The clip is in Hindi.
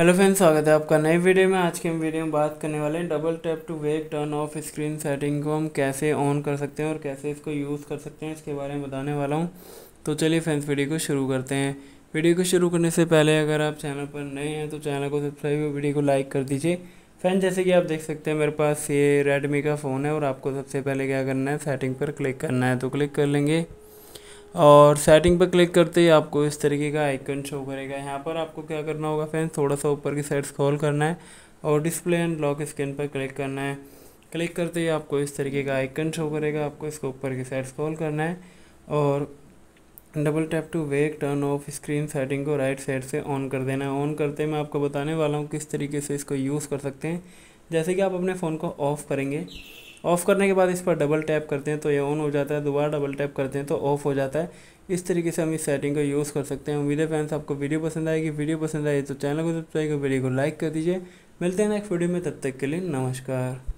हेलो फ्रेंड्स स्वागत है आपका नए वीडियो में आज के हम वीडियो में बात करने वाले हैं double tap to wake turn off screen setting को हम कैसे ऑन कर सकते हैं और कैसे इसको यूज़ कर सकते हैं इसके बारे में बताने वाला हूं तो चलिए फ्रेंड्स वीडियो को शुरू करते हैं वीडियो को शुरू करने से पहले अगर आप चैनल पर नए हैं तो चैनल को सब्सक्राइब और वीडियो को लाइक कर दीजिए फ्रेंड जैसे कि आप देख सकते हैं मेरे पास ये रेडमी का फ़ोन है और आपको सबसे पहले क्या करना है सेटिंग पर क्लिक करना है तो क्लिक कर लेंगे और सेटिंग पर क्लिक करते ही आपको इस तरीके का आइकन शो करेगा यहाँ पर आपको क्या करना होगा फ्रेंड्स थोड़ा सा ऊपर की साइड स्क्रॉल करना है और डिस्प्ले एंड लॉक स्क्रीन पर क्लिक करना है क्लिक करते ही आपको इस तरीके का आइकन शो करेगा आपको इसको ऊपर की साइड स्क्रॉल करना है और double tap to wake turn off screen setting को राइट साइड से ऑन कर देना है ऑन करते मैं आपको बताने वाला हूँ किस तरीके से इसको यूज़ कर सकते हैं जैसे कि आप अपने फ़ोन को ऑफ़ करेंगे ऑफ़ करने के बाद इस पर डबल टैप करते हैं तो ये ऑन हो जाता है दोबारा डबल टैप करते हैं तो ऑफ़ हो जाता है इस तरीके से हम इस सेटिंग को यूज़ कर सकते हैं उम्मीद है फैंस आपको वीडियो पसंद आएगी वीडियो पसंद आएगी तो चैनल को सब्सक्राइब कर वीडियो को लाइक कर दीजिए मिलते हैं नेक्स्ट वीडियो में तब तक के लिए नमस्कार